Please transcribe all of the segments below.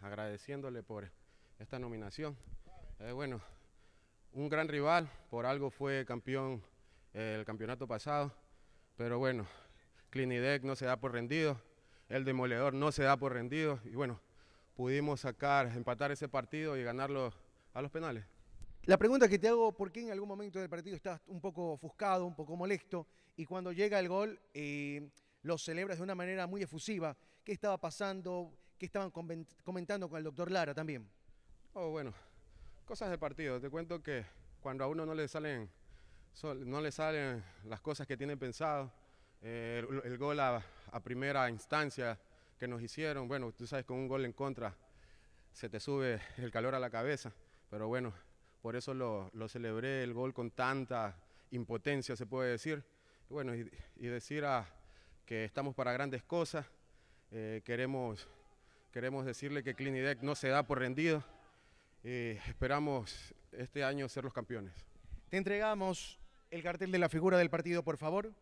Agradeciéndole por esta nominación. Eh, bueno, un gran rival, por algo fue campeón eh, el campeonato pasado, pero bueno, Clinidec no se da por rendido, el demoledor no se da por rendido y bueno, pudimos sacar, empatar ese partido y ganarlo a los penales. La pregunta que te hago, ¿por qué en algún momento del partido estás un poco ofuscado, un poco molesto y cuando llega el gol eh, lo celebras de una manera muy efusiva? ¿Qué estaba pasando? que estaban comentando con el doctor Lara también. Oh, bueno, cosas del partido. Te cuento que cuando a uno no le salen, no le salen las cosas que tiene pensado, eh, el, gol a, primera instancia que nos hicieron, bueno, tú sabes, con un gol en contra se te sube el calor a la cabeza, pero bueno, por eso lo, lo celebré el gol con tanta impotencia, se puede decir. Bueno, y, decir a, que estamos para grandes cosas, eh, queremos Queremos decirle que Clinidec no se da por rendido. esperamos este año ser los campeones. Te entregamos el cartel de la figura del partido, por favor.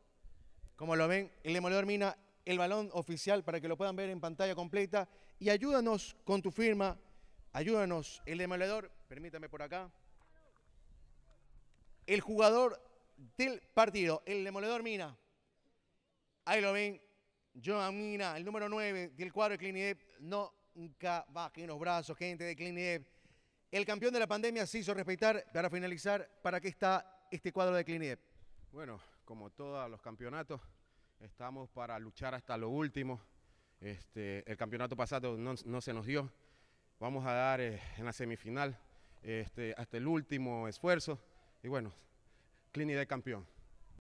Como lo ven, el demoledor mina el balón oficial para que lo puedan ver en pantalla completa y ayúdanos con tu firma, ayúdanos el demoledor, permítame por acá. El jugador del partido, el demoledor Mina. Ahí lo ven, Joan el número 9 del cuadro de Clean nunca Nunca en los brazos, gente de Clean El campeón de la pandemia se hizo respetar. Para finalizar, ¿para qué está este cuadro de Clean Bueno, como todos los campeonatos, estamos para luchar hasta lo último. Este, el campeonato pasado no, se nos dio. Vamos a dar eh, en la semifinal este, hasta el último esfuerzo. Y bueno, Clean campeón.